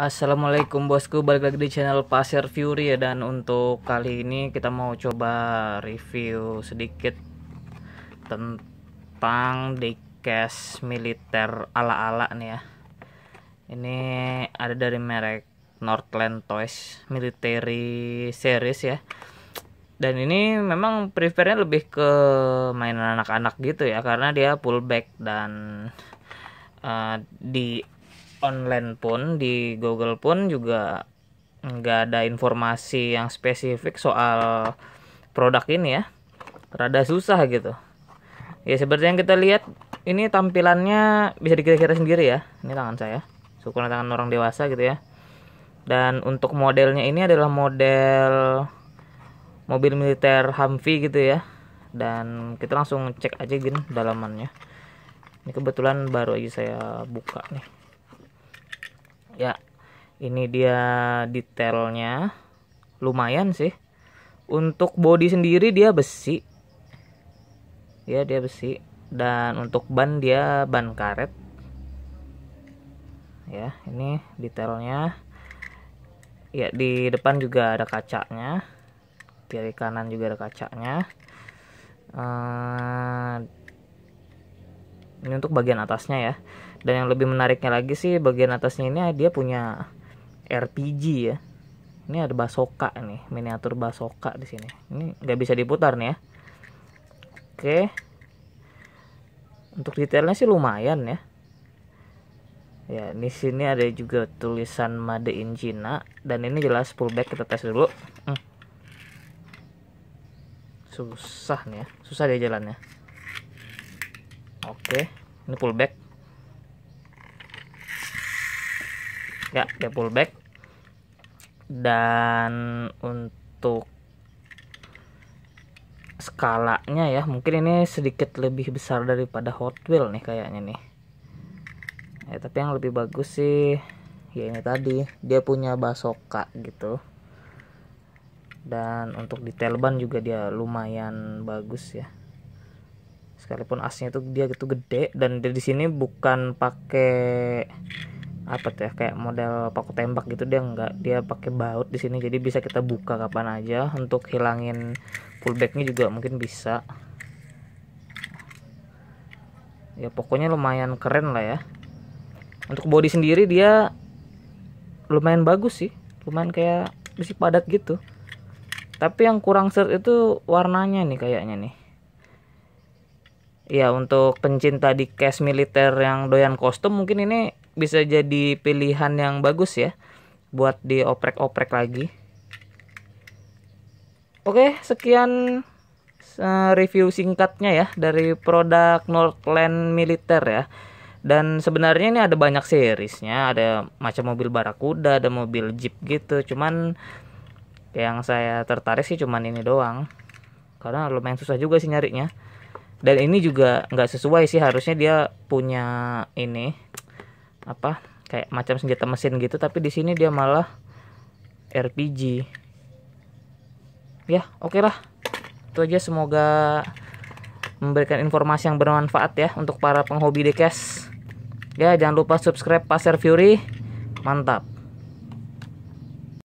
Assalamualaikum bosku, balik lagi di channel Pasir Fury ya Dan untuk kali ini kita mau coba review sedikit Tentang diecast militer ala-ala nih ya Ini ada dari merek Northland Toys Military Series ya Dan ini memang prefernya lebih ke mainan anak-anak gitu ya Karena dia pullback dan uh, di online pun di Google pun juga nggak ada informasi yang spesifik soal produk ini ya rada susah gitu ya seperti yang kita lihat ini tampilannya bisa dikira-kira sendiri ya ini tangan saya syukur tangan orang dewasa gitu ya dan untuk modelnya ini adalah model mobil militer Humvee gitu ya dan kita langsung cek aja gin dalamannya ini kebetulan baru aja saya buka nih ya ini dia detailnya lumayan sih untuk body sendiri dia besi ya dia besi dan untuk ban dia ban karet ya ini detailnya ya di depan juga ada kacanya kiri kanan juga ada kacanya eh, ini untuk bagian atasnya ya dan yang lebih menariknya lagi sih bagian atasnya ini dia punya RPG ya ini ada basoka nih miniatur basoka di sini ini nggak bisa diputar nih ya oke untuk detailnya sih lumayan ya ya di sini ada juga tulisan Made in China dan ini jelas pullback kita tes dulu hmm. susah nih ya susah dia jalannya oke ini pullback ya dia pullback dan untuk skalanya ya mungkin ini sedikit lebih besar daripada Hot Wheel nih kayaknya nih ya tapi yang lebih bagus sih ya ini tadi dia punya basoka gitu dan untuk detail ban juga dia lumayan bagus ya sekalipun asnya itu dia gitu gede dan di sini bukan pakai apa tuh ya kayak model paku tembak gitu dia enggak dia pakai baut di sini jadi bisa kita buka kapan aja untuk hilangin pullbacknya juga mungkin bisa ya pokoknya lumayan keren lah ya untuk body sendiri dia lumayan bagus sih lumayan kayak besi padat gitu tapi yang kurang ser itu warnanya nih kayaknya nih ya untuk pencinta di case militer yang doyan kostum mungkin ini bisa jadi pilihan yang bagus ya buat dioprek-oprek lagi. Oke, sekian eh, review singkatnya ya dari produk Northland Militer ya. Dan sebenarnya ini ada banyak seriesnya, ada macam mobil barakuda, ada mobil jeep gitu. Cuman yang saya tertarik sih cuman ini doang. Karena lumayan susah juga sih nyarinya dan ini juga nggak sesuai sih harusnya dia punya ini apa kayak macam senjata mesin gitu tapi di sini dia malah RPG ya oke okay lah itu aja semoga memberikan informasi yang bermanfaat ya untuk para penghobi dekes ya jangan lupa subscribe Pasar Fury mantap